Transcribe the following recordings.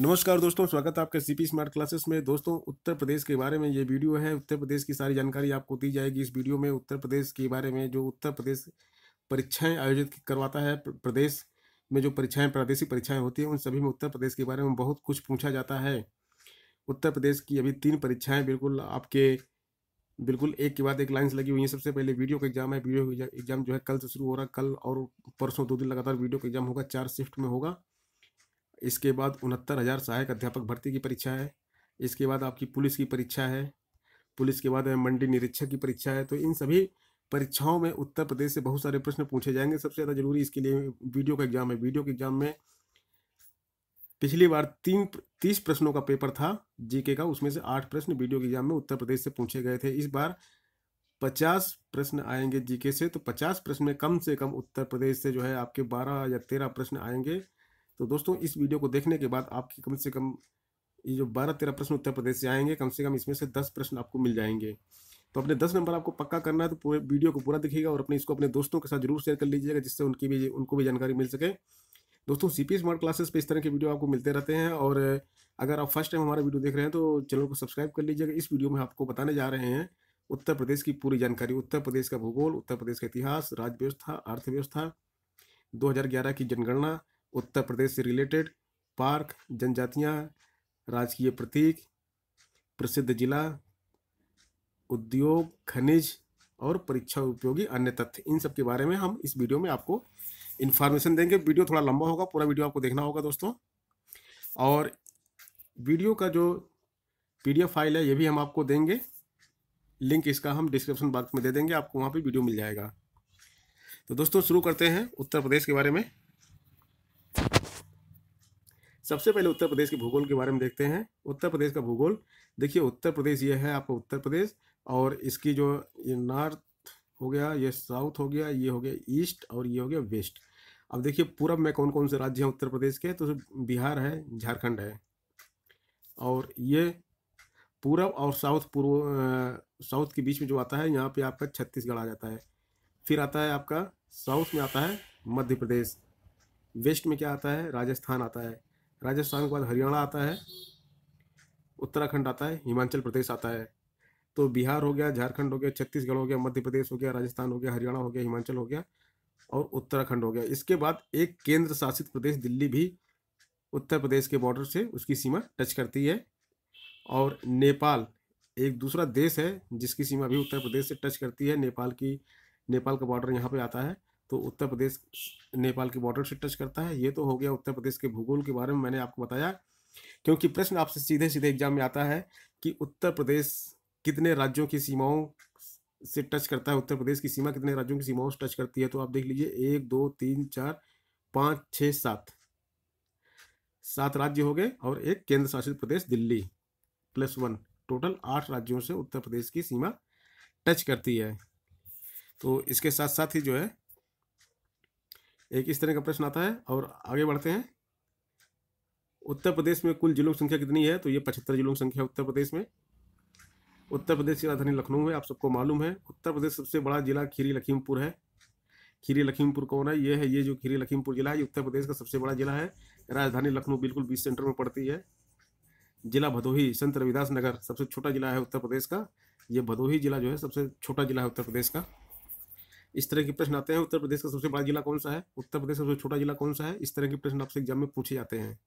नमस्कार दोस्तों स्वागत है आपका सी पी स्मार्ट क्लासेस में दोस्तों उत्तर प्रदेश के बारे में ये वीडियो है उत्तर प्रदेश की सारी जानकारी आपको दी जाएगी इस वीडियो में उत्तर प्रदेश के बारे में जो उत्तर प्रदेश परीक्षाएं आयोजित करवाता है प्रदेश में जो परीक्षाएं प्रादेशिक परीक्षाएं होती हैं उन सभी में उत्तर प्रदेश के बारे में बहुत कुछ पूछा जाता है उत्तर प्रदेश की अभी तीन परीक्षाएँ बिल्कुल आपके बिल्कुल एक के बाद एक लाइन्स लगी हुई हैं सबसे पहले वीडियो का एग्जाम है वीडियो एग्जाम जो है कल से शुरू हो रहा है कल और परसों दो दिन लगातार वीडियो का एग्जाम होगा चार शिफ्ट में होगा इसके बाद उनहत्तर हज़ार सहायक अध्यापक भर्ती की परीक्षा है इसके बाद आपकी पुलिस की परीक्षा है पुलिस के बाद मंडी निरीक्षक की परीक्षा है तो इन सभी परीक्षाओं में उत्तर प्रदेश से बहुत सारे प्रश्न पूछे जाएंगे सबसे ज़्यादा जरूरी इसके लिए वीडियो का एग्जाम है वीडियो के एग्जाम में पिछली बार तीन तीस प्रश्नों का पेपर था जीके का उसमें से आठ प्रश्न वीडियो के एग्जाम में उत्तर प्रदेश से पूछे गए थे इस बार पचास प्रश्न आएंगे जीके से तो पचास प्रश्न में कम से कम उत्तर प्रदेश से जो है आपके बारह या तेरह प्रश्न आएंगे तो दोस्तों इस वीडियो को देखने के बाद आपकी कम से कम ये जो बारह तेरह प्रश्न उत्तर प्रदेश से आएंगे कम से कम इसमें से दस प्रश्न आपको मिल जाएंगे तो अपने दस नंबर आपको पक्का करना है तो पूरे वीडियो को पूरा दिखेगा और अपने इसको अपने दोस्तों के साथ जरूर शेयर कर लीजिएगा जिससे उनकी भी उनको भी जानकारी मिल सके दोस्तों सी पी स्मार्ट क्लासेस पर इस तरह के वीडियो आपको मिलते रहते हैं और अगर आप फर्स्ट टाइम हमारा वीडियो देख रहे हैं तो चैनल को सब्सक्राइब कर लीजिएगा इस वीडियो में आपको बताने जा रहे हैं उत्तर प्रदेश की पूरी जानकारी उत्तर प्रदेश का भूगोल उत्तर प्रदेश का इतिहास राज्य व्यवस्था अर्थव्यवस्था दो की जनगणना उत्तर प्रदेश से रिलेटेड पार्क जनजातियाँ राजकीय प्रतीक प्रसिद्ध जिला उद्योग खनिज और परीक्षा उपयोगी अन्य तथ्य इन सब के बारे में हम इस वीडियो में आपको इन्फॉर्मेशन देंगे वीडियो थोड़ा लंबा होगा पूरा वीडियो आपको देखना होगा दोस्तों और वीडियो का जो पीडीएफ फाइल है ये भी हम आपको देंगे लिंक इसका हम डिस्क्रिप्शन बॉक्स में दे देंगे आपको वहाँ पर वीडियो मिल जाएगा तो दोस्तों शुरू करते हैं उत्तर प्रदेश के बारे में सबसे पहले उत्तर प्रदेश के भूगोल के बारे में देखते हैं उत्तर प्रदेश का भूगोल देखिए उत्तर प्रदेश ये है आपका उत्तर प्रदेश और इसकी जो ये नॉर्थ हो गया ये साउथ हो गया ये हो गया ईस्ट और ये हो गया वेस्ट अब देखिए पूरब में कौन कौन से राज्य हैं उत्तर प्रदेश के तो बिहार है झारखंड है और ये पूरब और साउथ पूर्व साउथ के बीच में जो आता है यहाँ पे आपका छत्तीसगढ़ आ जाता है फिर आता है आपका साउथ में आता है मध्य प्रदेश वेस्ट में क्या आता है राजस्थान आता है राजस्थान के बाद हरियाणा आता है उत्तराखंड आता है हिमाचल प्रदेश आता है तो बिहार हो गया झारखंड हो गया छत्तीसगढ़ हो गया मध्य प्रदेश हो गया राजस्थान हो गया हरियाणा हो गया हिमाचल हो गया और उत्तराखंड हो गया इसके बाद एक केंद्र शासित प्रदेश दिल्ली भी उत्तर प्रदेश के बॉर्डर से उसकी सीमा टच करती है और नेपाल एक दूसरा देश है जिसकी सीमा भी उत्तर प्रदेश से टच करती है नेपाल की नेपाल का बॉर्डर यहाँ पे आता है तो उत्तर प्रदेश नेपाल की बॉर्डर से टच करता है ये तो हो गया उत्तर प्रदेश के भूगोल के बारे में मैंने आपको बताया क्योंकि प्रश्न आपसे सीधे सीधे एग्जाम में आता है कि उत्तर प्रदेश कितने राज्यों की सीमाओं से टच करता है उत्तर प्रदेश की सीमा कितने राज्यों की सीमाओं से टच करती है तो आप देख लीजिए एक दो तीन चार पाँच छः सात सात राज्य हो गए और एक केंद्र शासित प्रदेश दिल्ली प्लस वन टोटल आठ राज्यों से उत्तर प्रदेश की सीमा टच करती है तो इसके साथ साथ ही जो है एक इस तरह का प्रश्न आता है और आगे बढ़ते हैं उत्तर प्रदेश में कुल जिलों की संख्या कितनी है तो ये पचहत्तर जिलों की संख्या उत्तर प्रदेश में उत्तर प्रदेश की राजधानी लखनऊ है आप सबको मालूम है उत्तर प्रदेश सबसे बड़ा जिला खीरी लखीमपुर है खीरी लखीमपुर कौन है ये है ये जो खीरी लखीमपुर जिला है ये उत्तर प्रदेश का सबसे बड़ा जिला है राजधानी लखनऊ बिल्कुल बीस सेंटर में पड़ती है जिला भदोही संत रविदास नगर सबसे छोटा जिला है उत्तर प्रदेश का ये भदोही जिला जो है सबसे छोटा जिला है उत्तर प्रदेश का इस तरह के प्रश्न आते हैं उत्तर प्रदेश का सबसे बड़ा जिला कौन सा है उत्तर प्रदेश का सबसे छोटा जिला कौन सा है इस तरह के प्रश्न आपसे एग्जाम में पूछे जाते हैं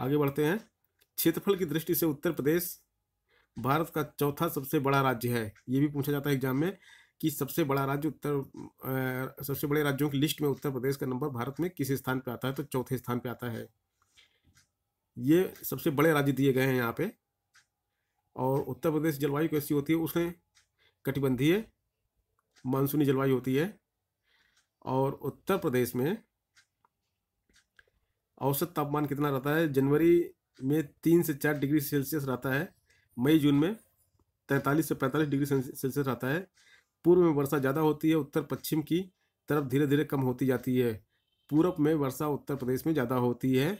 आगे बढ़ते हैं क्षेत्रफल की दृष्टि से उत्तर प्रदेश भारत का चौथा सबसे बड़ा राज्य है ये भी पूछा जाता है एग्जाम में कि सबसे बड़ा राज्य उत्तर आ, सबसे बड़े राज्यों की लिस्ट में उत्तर प्रदेश का नंबर भारत में किस स्थान पर आता है तो चौथे स्थान पर आता है ये सबसे बड़े राज्य दिए गए हैं यहाँ पे और उत्तर प्रदेश जलवायु कैसी होती है उसने कटिबंधीय मानसूनी जलवायु होती है और उत्तर प्रदेश में औसत तापमान कितना रहता है जनवरी में तीन से चार डिग्री सेल्सियस रहता है मई जून में तैंतालीस से पैंतालीस डिग्री सेल्सियस रहता है पूर्व में वर्षा ज़्यादा होती है उत्तर पश्चिम की तरफ धीरे धीरे कम होती जाती है पूरब में वर्षा उत्तर प्रदेश में ज़्यादा होती है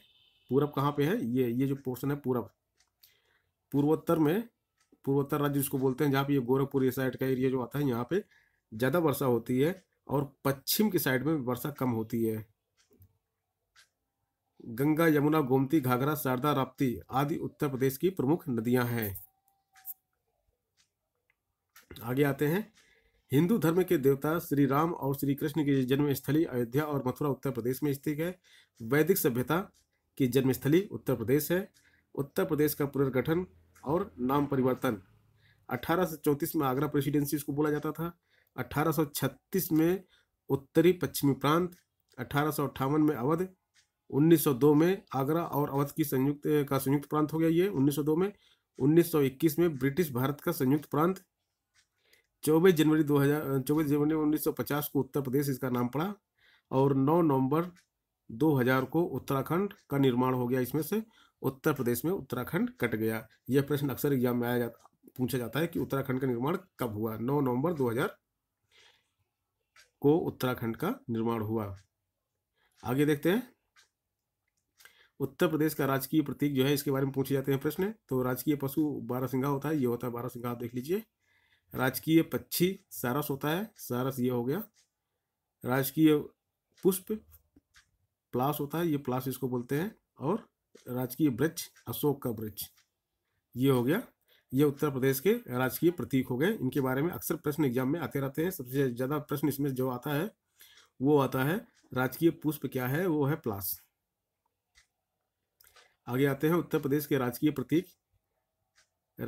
पूरब कहाँ पे है ये ये जो पोर्शन है पूरब पूर्वोत्तर में पूर्वोत्तर राज्य जिसको बोलते हैं जहाँ पे ये गोरखपुर ये साइड का एरिया जो आता है यहाँ पे ज़्यादा वर्षा होती है और पश्चिम की साइड में वर्षा कम होती है गंगा यमुना गोमती घाघरा शारदा राप्ती आदि उत्तर प्रदेश की प्रमुख नदियां हैं आगे आते हैं हिंदू धर्म के देवता श्री राम और श्री कृष्ण की जन्मस्थली अयोध्या और मथुरा उत्तर प्रदेश में स्थित है वैदिक सभ्यता की जन्मस्थली उत्तर प्रदेश है उत्तर प्रदेश का पुनर्गठन और नाम परिवर्तन अठारह में आगरा प्रेसिडेंसी इसको बोला जाता था 1836 में उत्तरी पश्चिमी प्रांत अठारह में अवध 1902 में आगरा और अवध की संयुक्त का संयुक्त प्रांत हो गया ये 1902 में 1921 में ब्रिटिश भारत का संयुक्त प्रांत चौबीस जनवरी 2000 चौबीस जनवरी 1950 को उत्तर प्रदेश इसका नाम पड़ा और 9 नवंबर 2000 को उत्तराखंड का निर्माण हो गया इसमें से उत्तर प्रदेश में उत्तराखंड कट गया यह प्रश्न अक्सर एग्जाम में आया जाता पूछा जाता है कि उत्तराखंड का निर्माण कब हुआ नौ नवंबर दो को उत्तराखंड का निर्माण हुआ आगे देखते हैं उत्तर प्रदेश का राजकीय प्रतीक जो है इसके बारे में पूछे जाते हैं प्रश्न तो राजकीय पशु बारह सिंघा होता है ये होता है बारह सिंघा आप देख लीजिए राजकीय पक्षी सारस होता है सारस ये हो गया राजकीय पुष्प प्लास होता है ये प्लास इसको बोलते हैं और राजकीय वृक्ष अशोक का वृक्ष ये हो गया ये उत्तर प्रदेश के राजकीय प्रतीक हो गए इनके बारे में अक्सर प्रश्न एग्जाम में आते रहते हैं सबसे ज़्यादा प्रश्न इसमें जो आता है वो आता है राजकीय पुष्प क्या है वो है प्लास आगे आते हैं उत्तर प्रदेश के राजकीय प्रतीक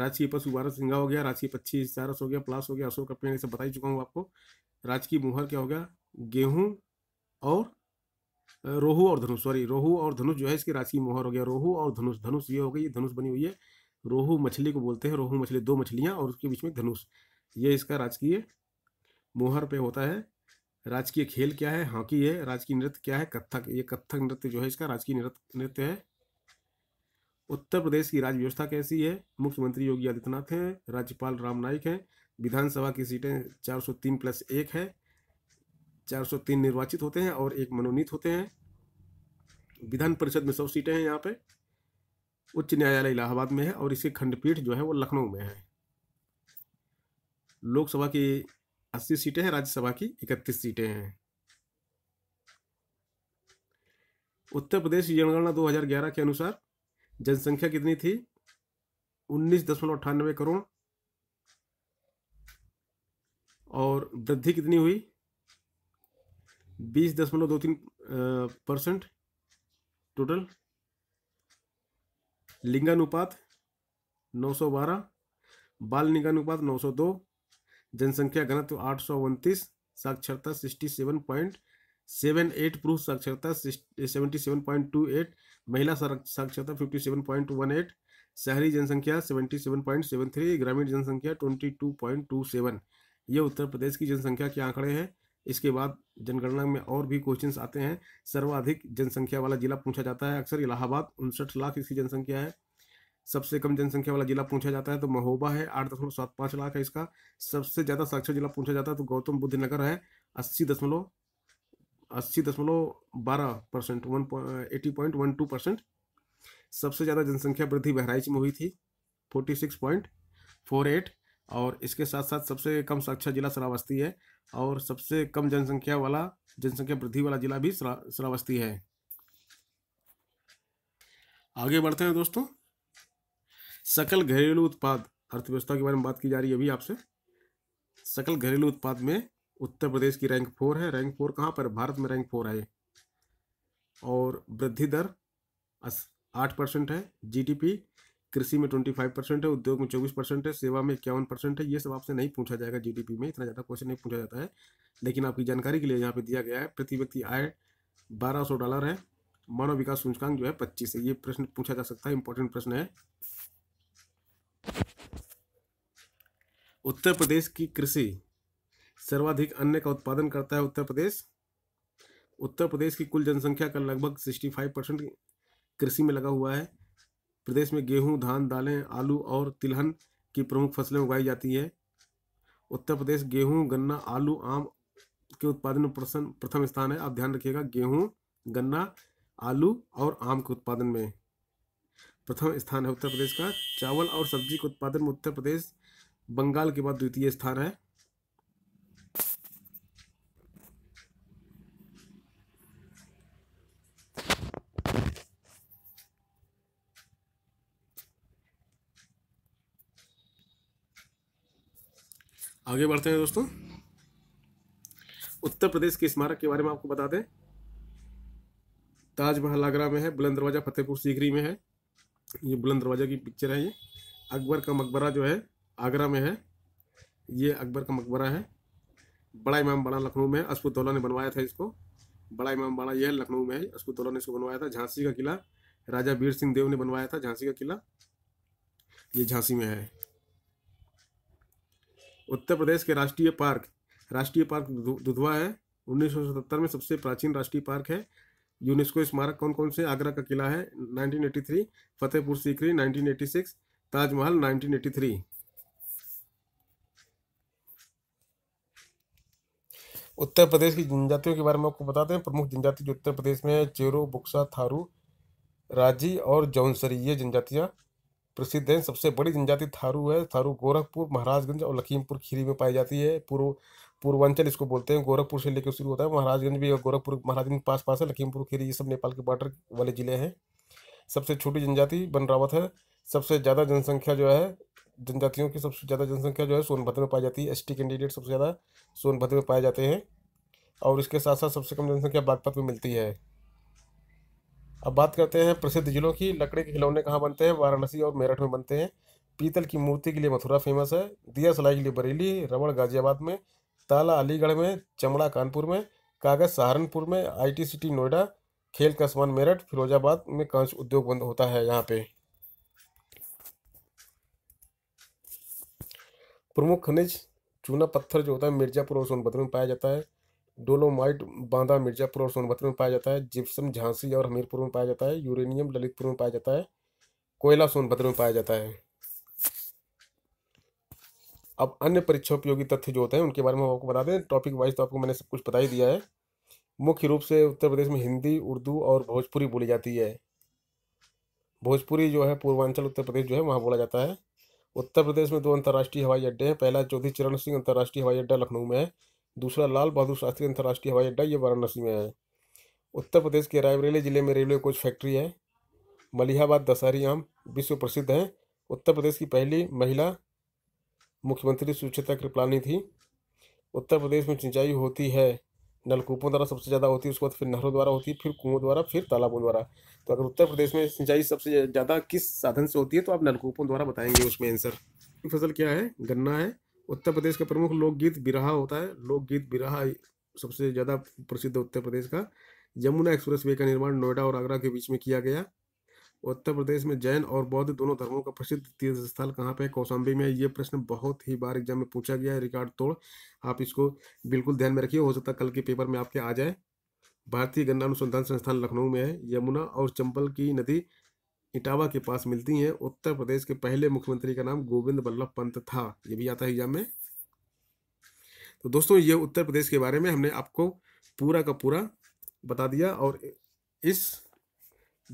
राजकीय पशु बारह सिंगा हो गया राजकीय पक्षी सारस हो गया प्लास हो गया अशोक अपने से बता ही चुका हूँ आपको राजकीय मुहर क्या हो गया गेहूं और रोहू और धनुष सॉरी रोहू और धनुष जो है इसके राजकीय मुहर हो गया रोहू और धनुष धनुष ये हो गई धनुष बनी हुई है रोहू मछली को बोलते हैं रोहू मछली दो मछलियाँ और उसके बीच में धनुष ये इसका राजकीय मोहर पे होता है राजकीय खेल क्या है हॉकी है राजकीय नृत्य क्या है कथक ये कथक नृत्य जो है इसका राजकीय नृत्य नृत्य है उत्तर प्रदेश की राज्य व्यवस्था कैसी है मुख्यमंत्री योगी आदित्यनाथ हैं राज्यपाल राम नाईक हैं विधानसभा की सीटें 403 प्लस एक है 403 निर्वाचित होते हैं और एक मनोनीत होते हैं विधान परिषद में सौ सीटें हैं यहाँ पे उच्च न्यायालय इलाहाबाद में है और इसकी खंडपीठ जो है वो लखनऊ में है लोकसभा की अस्सी सीटें हैं राज्यसभा की इकतीस सीटें हैं उत्तर प्रदेश जनगणना 2011 के अनुसार जनसंख्या कितनी थी उन्नीस दशमलव अट्ठानबे करोड़ और वृद्धि कितनी हुई बीस दशमलव दो तीन परसेंट टोटल लिंगानुपात नौ सौ बारह बाल लिंगानुपात दो जनसंख्या घनत्व आठ सौ उनतीस साक्षरता sixty seven point seven eight पुरुष साक्षरता seventy seven point two eight महिला साक्षरता fifty seven point one eight शहरी जनसंख्या seventy seven point seven three ग्रामीण जनसंख्या twenty two point two seven ये उत्तर प्रदेश की जनसंख्या के आंकड़े हैं इसके बाद जनगणना में और भी क्वेश्चन आते हैं सर्वाधिक जनसंख्या वाला जिला पूछा जाता है अक्सर इलाहाबाद उनसठ लाख इसकी जनसंख्या है सबसे कम जनसंख्या वाला जिला पूछा जाता है तो महोबा है आठ दशमलव सात पाँच लाख है इसका सबसे ज़्यादा साक्षर जिला पूछा जाता है तो गौतम बुद्ध नगर है अस्सी दशमलव अस्सी दशमलव बारह percent one eighty point one two percent सबसे ज़्यादा जनसंख्या वृद्धि बहराइच में हुई थी forty six point four eight और इसके साथ साथ सबसे कम साक्षर जिला श्रावस्ती है और सबसे कम जनसंख्या वाला जनसंख्या वृद्धि वाला जिला भी श्रावस्ती है आगे बढ़ते हैं दोस्तों सकल घरेलू उत्पाद अर्थव्यवस्था के बारे में बात की जा रही है अभी आपसे सकल घरेलू उत्पाद में उत्तर प्रदेश की रैंक फोर है रैंक फोर कहाँ पर भारत में रैंक फोर है और वृद्धि दर आठ परसेंट है जीडीपी कृषि में ट्वेंटी फाइव परसेंट है उद्योग में चौबीस परसेंट है सेवा में इक्यावन परसेंट है ये सब आपसे नहीं पूछा जाएगा जीडीपी में इतना ज़्यादा क्वेश्चन नहीं पूछा जाता है लेकिन आपकी जानकारी के लिए यहाँ पे दिया गया है प्रति व्यक्ति आय बारह सौ डॉलर है मानव विकास सूचकांक जो है पच्चीस है ये प्रश्न पूछा जा सकता है इंपॉर्टेंट प्रश्न है उत्तर प्रदेश की कृषि सर्वाधिक अन्न का उत्पादन करता है उत्तर प्रदेश उत्तर प्रदेश की कुल जनसंख्या का लगभग सिक्सटी फाइव परसेंट कृषि में लगा हुआ है प्रदेश में गेहूं धान दालें आलू और तिलहन की प्रमुख फसलें उगाई जाती है उत्तर प्रदेश गेहूं गन्ना आलू आम के उत्पादन में प्रथम स्थान है आप ध्यान रखिएगा गेहूं गन्ना आलू और आम के उत्पादन में प्रथम स्थान है उत्तर प्रदेश का चावल और सब्जी के उत्पादन में उत्तर प्रदेश बंगाल के बाद द्वितीय स्थान है आगे बढ़ते हैं दोस्तों उत्तर प्रदेश के स्मारक के बारे में आपको बता दें ताजमहल आगरा में है बुलंद दरवाज़ा फतेहपुर सीकरी में है ये बुलंद दरवाज़ा की पिक्चर है ये अकबर का मकबरा जो है आगरा में है ये अकबर का मकबरा है बड़ा इमाम बाड़ा लखनऊ में है असफुद्दौला ने बनवाया था इसको बड़ा इमाम बाड़ा यह लखनऊ में है असफुद्दौला ने इसको बनवाया था झांसी का किला राजा वीर सिंह देव ने बनवाया था झांसी का किला ये झांसी में है उत्तर प्रदेश के राष्ट्रीय पार्क राष्ट्रीय पार्क दुधवा है उन्नीस में सबसे प्राचीन राष्ट्रीय पार्क है यूनेस्को स्मारक कौन कौन से आगरा का किला है 1983 फतेहपुर सीकरी 1986 ताजमहल 1983 उत्तर प्रदेश की जनजातियों के बारे में आपको बताते हैं प्रमुख जनजाति जो उत्तर प्रदेश में है चेरो बुक्सा थारू राजी और जौनसरी ये जनजातियाँ प्रसिद्ध हैं सबसे बड़ी जनजाति थारू है थारू गोरखपुर महाराजगंज और लखीमपुर खीरी में पाई जाती है पूर्व पूर्वांचल इसको बोलते हैं गोरखपुर से लेकर शुरू होता है महाराजगंज भी गोरखपुर महाराजगंज पास पास है लखीमपुर खीरी ये सब नेपाल के बॉर्डर वाले जिले हैं सबसे छोटी जनजाति बनरावत है सबसे ज़्यादा जनसंख्या जो है जनजातियों की सबसे ज़्यादा जनसंख्या जो है सोनभद्र में पाई जाती है एसटी कैंडिडेट सबसे ज़्यादा सोनभद्र में पाए जाते हैं और इसके साथ साथ सबसे कम जनसंख्या बागपत में मिलती है अब बात करते हैं प्रसिद्ध जिलों की लकड़ी के खिलौने कहाँ बनते हैं वाराणसी और मेरठ में बनते हैं पीतल की मूर्ति के लिए मथुरा फेमस है दिया सलाई के लिए बरेली रबड़ गाजियाबाद में ताला अलीगढ़ में चमड़ा कानपुर में कागज सहारनपुर में आईटी सिटी नोएडा खेल का सामान मेरठ फिरोजाबाद में कांच उद्योग बंद होता है यहाँ पे प्रमुख खनिज चूना पत्थर जो होता है मिर्जापुर और सोनभद्र में पाया जाता है डोलोमाइट बांदा मिर्जापुर और सोनभद्र में पाया जाता है जिप्सम झांसी और हमीरपुर में पाया जाता है यूरेनियम ललितपुर में पाया जाता है कोयला सोनभद्र में पाया जाता है अब अन्य परीक्षोपयोगी तथ्य जो होते हैं उनके बारे में आपको बता दें टॉपिक वाइज तो आपको मैंने सब कुछ बता ही दिया है मुख्य रूप से उत्तर प्रदेश में हिंदी उर्दू और भोजपुरी बोली जाती है भोजपुरी जो है पूर्वांचल उत्तर प्रदेश जो है वहाँ बोला जाता है उत्तर प्रदेश में दो अंतर्राष्ट्रीय हवाई अड्डे हैं पहला चौधरी चरण सिंह अंतर्राष्ट्रीय हवाई अड्डा लखनऊ में है दूसरा लाल बहादुर शास्त्री अंतर्राष्ट्रीय हवाई अड्डा ये वाराणसी में है उत्तर प्रदेश के रायबरेली जिले में रेलवे कोच फैक्ट्री है मलिहाबाद दशहरी आम विश्व प्रसिद्ध है उत्तर प्रदेश की पहली महिला मुख्यमंत्री सुचिता कृपलानी थी उत्तर प्रदेश में सिंचाई होती है नलकूपों द्वारा सबसे ज़्यादा होती है उसके बाद फिर नहरों द्वारा होती है फिर कुओं द्वारा फिर तालाबों द्वारा तो अगर उत्तर प्रदेश में सिंचाई सबसे ज़्यादा किस साधन से होती है तो आप नलकूपों द्वारा बताएंगे उसमें आंसर फसल क्या है गन्ना है उत्तर प्रदेश का प्रमुख लोकगीत बिरहा होता है लोकगीत बिरहा सबसे ज़्यादा प्रसिद्ध उत्तर प्रदेश का यमुना एक्सप्रेस वे का निर्माण नोएडा और आगरा के बीच में किया गया उत्तर प्रदेश में जैन और बौद्ध दोनों धर्मों का प्रसिद्ध तीर्थ स्थल कहाँ पे है कौशाम्बी में ये प्रश्न बहुत ही बार एग्जाम में पूछा गया है रिकॉर्ड तोड़ आप इसको बिल्कुल ध्यान में रखिए हो सकता है कल के पेपर में आपके आ जाए भारतीय गन्ना अनुसंधान संस्थान लखनऊ में है यमुना और चंबल की नदी इटावा के पास मिलती हैं उत्तर प्रदेश के पहले मुख्यमंत्री का नाम गोविंद वल्लभ पंत था ये भी आता है एग्जाम में तो दोस्तों ये उत्तर प्रदेश के बारे में हमने आपको पूरा का पूरा बता दिया और इस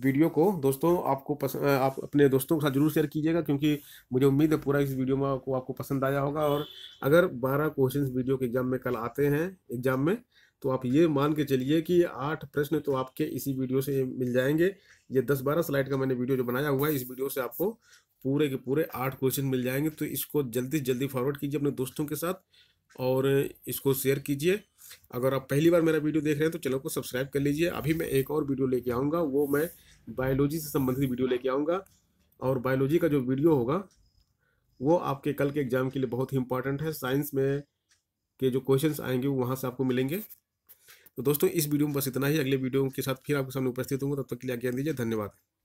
वीडियो को दोस्तों आपको पसंद आप अपने दोस्तों के साथ जरूर शेयर कीजिएगा क्योंकि मुझे उम्मीद है पूरा इस वीडियो में आपको आपको पसंद आया होगा और अगर 12 क्वेश्चंस वीडियो के एग्जाम में कल आते हैं एग्जाम में तो आप ये मान के चलिए कि आठ प्रश्न तो आपके इसी वीडियो से मिल जाएंगे ये दस बारह स्लाइड का मैंने वीडियो जो बनाया हुआ है इस वीडियो से आपको पूरे के पूरे आठ क्वेश्चन मिल जाएंगे तो इसको जल्दी जल्दी फॉरवर्ड कीजिए अपने दोस्तों के साथ और इसको शेयर कीजिए अगर आप पहली बार मेरा वीडियो देख रहे हैं तो चैनल को सब्सक्राइब कर लीजिए अभी मैं एक और वीडियो लेके आऊँगा वो मैं बायोलॉजी से संबंधित वीडियो लेके आऊँगा और बायोलॉजी का जो वीडियो होगा वो आपके कल के एग्ज़ाम के लिए बहुत ही इंपॉर्टेंट है साइंस में के जो क्वेश्चंस आएंगे वो वहाँ से आपको मिलेंगे तो दोस्तों इस वीडियो में बस इतना ही अगले वीडियो के साथ फिर आपके सामने उपस्थित होंगे तब तक के लिए आज्ञान दीजिए धन्यवाद